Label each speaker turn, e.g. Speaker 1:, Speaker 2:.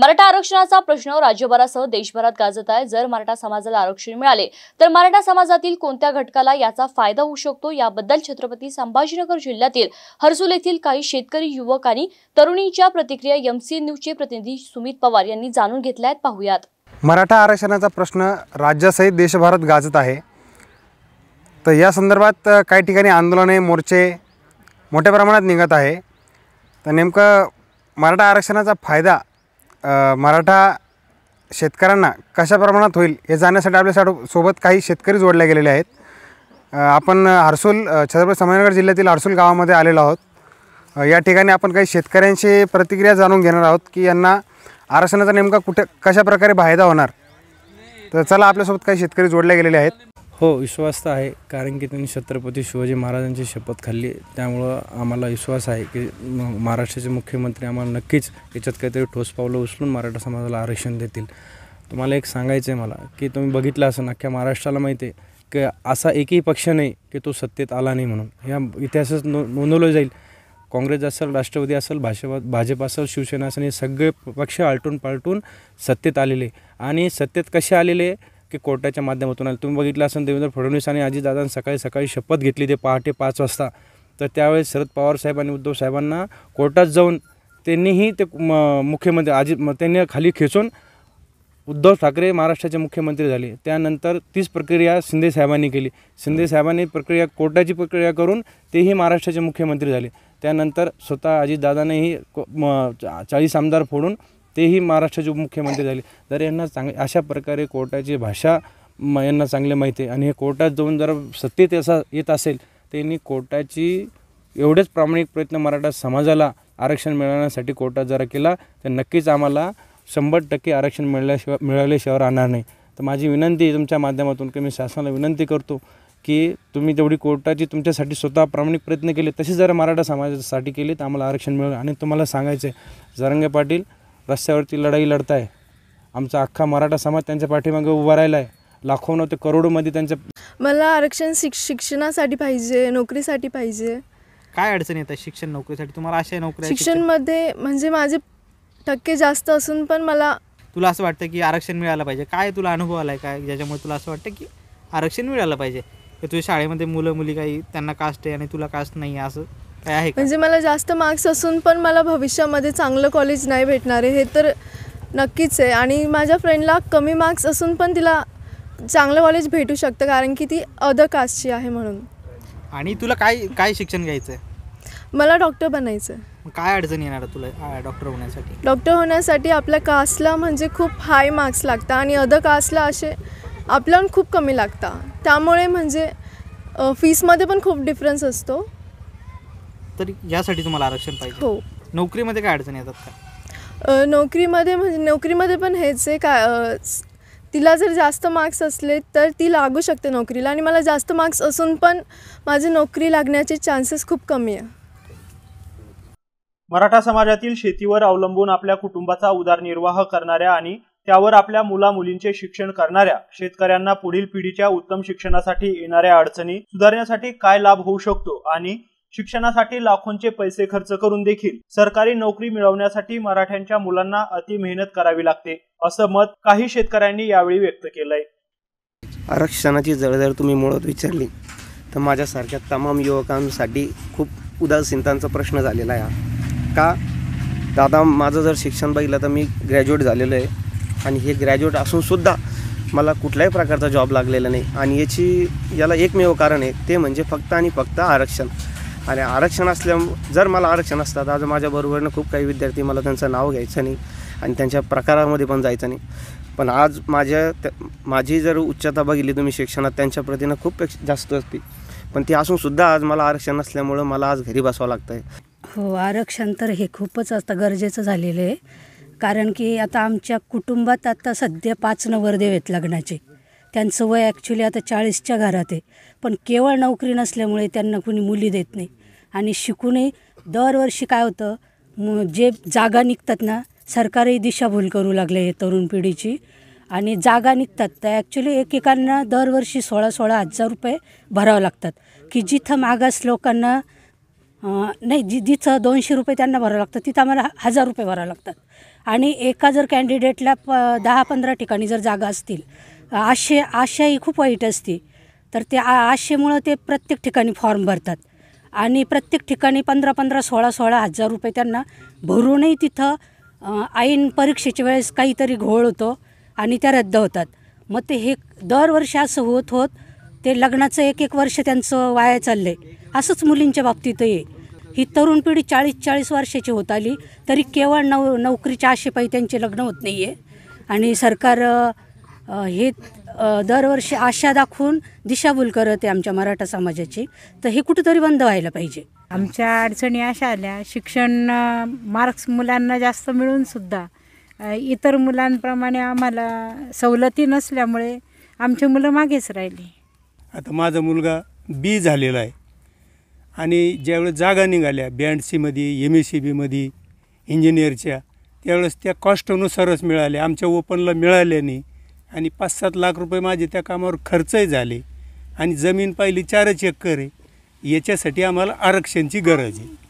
Speaker 1: मराठा आरक्षणाचा प्रश्न राज्यभरासह देशभरात गाजत आहे जर मराठा समाजाला आरक्षण मिळाले तर मराठा समाजातील कोणत्या घटकाला याचा फायदा होऊ शकतो याबद्दल छत्रपती संभाजीनगर जिल्ह्यातील हर्सुल येथील काही शेतकरी युवक आणि तरुणींच्या प्रतिक्रिया एमसी न्यूजचे प्रतिनिधी सुमित पवार यांनी जाणून घेतल्या आहेत पाहूयात
Speaker 2: मराठा आरक्षणाचा प्रश्न राज्यासहित देशभरात गाजत आहे तर या संदर्भात काही ठिकाणी आंदोलने मोर्चे मोठ्या प्रमाणात निघत आहे तर नेमकं मराठा आरक्षणाचा फायदा मराठा शेतकऱ्यांना कशा प्रमाणात होईल हे जाण्यासाठी आपल्या सोबत काही शेतकरी जोडले गेलेले आहेत आपण हर्सूल छत्रपती संभाजीनगर जिल्ह्यातील हर्सूल गावामध्ये आलेलो आहोत या ठिकाणी आपण काही शेतकऱ्यांशी प्रतिक्रिया जाणून घेणार आहोत की यांना आरक्षणाचा नेमका कुठे कशाप्रकारे फायदा होणार तर चला आपल्यासोबत काही शेतकरी जोडले गेलेले आहेत हो विश्वास तर आहे कारण की त्यांनी छत्रपती शिवाजी महाराजांची शपथ खाल्ली त्यामुळं आम्हाला विश्वास आहे की महाराष्ट्राचे मुख्यमंत्री आम्हाला नक्कीच याच्यात काहीतरी ठोस पावलं उचलून मराठा समाजाला आरक्षण देतील तुम्हाला एक सांगायचं आहे मला की तुम्ही बघितलं असं अख्ख्या महाराष्ट्राला माहिती आहे की असा एकही पक्ष नाही की तो सत्तेत आला नाही म्हणून ह्या इतिहासच नो नोंदवलं जाईल काँग्रेस असेल राष्ट्रवादी असेल भाषा भाजप असेल शिवसेना असेल हे सगळे पक्ष आलटून पालटून सत्तेत आलेले आणि सत्तेत कसे आलेले की कोर्टाच्या माध्यमातून आलं तुम्ही बघितलं असेल देवेंद्र फडणवीस आणि अजितदादांनी सकाळी सकाळी शपथ घेतली ते पहाटे पाच वाजता तर त्यावेळेस शरद पवार साहेब आणि उद्धव साहेबांना कोर्टात जाऊन त्यांनीही ते म मुख्यमंत्री अजित त्यांनी खाली खेचून उद्धव ठाकरे महाराष्ट्राचे मुख्यमंत्री झाले त्यानंतर तीच प्रक्रिया शिंदे साहेबांनी केली शिंदे साहेबांनी प्रक्रिया कोर्टाची प्रक्रिया करून तेही महाराष्ट्राचे मुख्यमंत्री झाले त्यानंतर स्वतः अजितदादानेही को म चाळीस आमदार फोडून तेही महाराष्ट्राचे उपमुख्यमंत्री झाले जर यांना चांग अशा प्रकारे कोर्टाची भाषा म यांना चांगले माहिती आहे आणि हे कोर्टात जाऊन जर सत्तेत असा येत असेल त्यांनी कोर्टाची एवढेच प्रामाणिक प्रयत्न मराठा समाजाला आरक्षण मिळवण्यासाठी कोर्टात जरा केला तर नक्कीच आम्हाला शंभर टक्के आरक्षण मिळाल्याशिवाय मिळाल्याशिवाय राहणार नाही तर माझी विनंती तुमच्या माध्यमातून की मी शासनाला विनंती करतो की तुम्ही जेवढी कोर्टाची तुमच्यासाठी स्वतः प्रामाणिक प्रयत्न केले तसे जर मराठा समाजासाठी केले तर आम्हाला आरक्षण मिळेल आणि तुम्हाला सांगायचं आहे जरंगे पाटील रस्त्यावरती लढाई लढताय आमचा अख्खा मराठा समाज त्यांच्या पाठीमागे उभा राहिला आहे न ते करोडोमध्ये
Speaker 3: त्यांच्या
Speaker 4: मला आरक्षण शिक्षणासाठी पाहिजे नोकरीसाठी पाहिजे काय
Speaker 3: अडचण आहे शिक्षण नोकरीसाठी तुम्हाला अशा नोकरी
Speaker 4: शिक्षणमध्ये म्हणजे माझे टक्के जास्त असून पण मला
Speaker 3: तुला असं वाटतं की आरक्षण मिळालं पाहिजे काय तुला अनुभव आला आहे काय ज्याच्यामुळे तुला असं वाटतं की आरक्षण मिळालं पाहिजे तुझ्या शाळेमध्ये मुलं मुली काही त्यांना कास्ट आहे आणि तुला कास्ट नाही आहे असं
Speaker 4: काय आहे म्हणजे मला जास्त मार्क्स असून पण मला भविष्यामध्ये चांगलं कॉलेज नाही भेटणार आहे हे तर नक्कीच आहे आणि माझ्या फ्रेंडला कमी मार्क्स असून पण तिला चांगलं कॉलेज भेटू शकतं कारण की ती अदर कास्टची आहे म्हणून
Speaker 3: आणि तुला काय काय शिक्षण घ्यायचं आहे
Speaker 4: मला डॉक्टर बनायचं आहे
Speaker 3: काय अडचण येणार तुला डॉक्टर होण्यासाठी
Speaker 4: डॉक्टर होण्यासाठी आपल्या कास्टला म्हणजे खूप हाय मार्क्स लागतात आणि अदर कास्टला असे आपल्याहून खूप कमी लागतात त्यामुळे म्हणजे फीसमध्ये पण खूप डिफरन्स असतो
Speaker 3: तरी यासाठी तुम्हाला आरक्षण पाहिजे हो नोकरीमध्ये काय अडचणी येतात
Speaker 4: का नोकरीमध्ये म्हणजे नोकरीमध्ये पण हेच आहे का तिला जर जास्त मार्क्स असले तर ती लागू शकते नोकरीला आणि मला जास्त मार्क्स असून पण माझी नोकरी लागण्याचे चान्सेस खूप कमी आहे
Speaker 3: मराठा समाजातील शेतीवर अवलंबून आपल्या कुटुंबाचा उदरनिर्वाह करणाऱ्या आणि त्यावर आपल्या मुलामुलींचे शिक्षण करणाऱ्या शेतकऱ्यांना पुढील पिढीच्या उत्तम शिक्षणासाठी येणाऱ्या अडचणी सुधारण्यासाठी काय लाभ होऊ शकतो आणि शिक्षणासाठी लाखोंचे पैसे खर्च करून देखील सरकारी नोकरी मिळवण्यासाठी मराठ्यांच्या मुलांना अति मेहनत करावी लागते असं मत काही शेतकऱ्यांनी यावेळी व्यक्त केलंय आरक्षणाची जळजळ तुम्ही मुळात विचारली तर माझ्यासारख्या तमाम युवकांसाठी खूप उदासीनतांचा प्रश्न झालेला आहे का दादा माझं जर शिक्षण बघितलं तर मी ग्रॅज्युएट झालेलं आहे आणि हे ग्रॅज्युएट असूनसुद्धा मला कुठल्याही प्रकारचा जॉब लागलेला नाही आणि याची याला एकमेव कारण आहे ते म्हणजे फक्त आणि फक्त आरक्षण आणि आरक्षण असल्या जर मला आरक्षण असतात आज माझ्याबरोबरनं खूप काही विद्यार्थी मला त्यांचं नाव घ्यायचं नाही आणि त्यांच्या प्रकारामध्ये पण जायचं नाही पण आज माझ्या माझी जर उच्चता बघितली तुम्ही शिक्षणात त्यांच्या प्रतीनं खूप जास्त असते पण ती असूनसुद्धा आज मला आरक्षण नसल्यामुळं मला आज घरी बसावं लागतं आहे
Speaker 1: हो आरक्षण तर हे खूपच आता गरजेचं झालेलं आहे कारण की आता आमच्या कुटुंबात आता सध्या पाच नवरदेव आहेत लग्नाचे त्यांचं वय ॲक्च्युली आता चाळीसच्या घरात आहे पण केवळ नोकरी नसल्यामुळे त्यांना कुणी मुली देत नाही आणि शिकूनही दरवर्षी काय होतं म जे जागा निघतात ना सरकारही दिशाभूल करू लागले हे तरुण पिढीची आणि जागा निघतात तर ॲक्च्युली एकेकांना दरवर्षी सोळा सोळा हजार रुपये भरावं लागतात की जिथं मागास लोकांना नाही जि जिथं दोनशे रुपये त्यांना भरावं लागतं तिथं आम्हाला हजार रुपये भरावं लागतात आणि एका जर कॅन्डिडेटला प दहा पंधरा ठिकाणी जर जागा असतील आशे आशे खूप वाईट असते तर आ आशेमुळं ते प्रत्येक ठिकाणी फॉर्म भरतात आणि प्रत्येक ठिकाणी पंधरा पंधरा सोळा सोळा हजार रुपये त्यांना भरूनही तिथं ऐन परीक्षेच्या वेळेस काहीतरी घोळ होतो आणि त्या रद्द होतात मग ते हे दरवर्षी असं होत होत ते लग्नाचं एक एक वर्ष त्यांचं वाया चाललं आहे असंच मुलींच्या बाबतीत आहे ही तरुण पिढी चाळीस चाळीस वर्षाची होत आली तरी केवळ नव नोकरीच्या आशेपायी त्यांचे लग्न होत नाही आहे आणि सरकार हे दरवर्षी आशा दाखवून दिशाभूल करत आहे आमच्या मराठा समाजाची तर हे कुठंतरी बंद व्हायला पाहिजे आमच्या अडचणी अशा आल्या शिक्षण मार्क्स मुलांना जास्त मिळून सुद्धा इतर मुलांप्रमाणे आम्हाला सवलती नसल्यामुळे आमची मुलं मागेच राहिली
Speaker 2: आता माझा मुलगा बी झालेला आहे आणि ज्यावेळेस जागा निघाल्या बी एन सीमध्ये एम ए सी बीमध्ये इंजिनियरच्या त्यावेळेस त्या कॉस्टनुसारच मिळाल्या आमच्या ओपनला मिळाल्या नाही आणि पाच सात लाख रुपये माझे त्या कामावर खर्चही झाले आणि जमीन पाहिली चारच एकर आहे याच्यासाठी आम्हाला आरक्षणची गरज आहे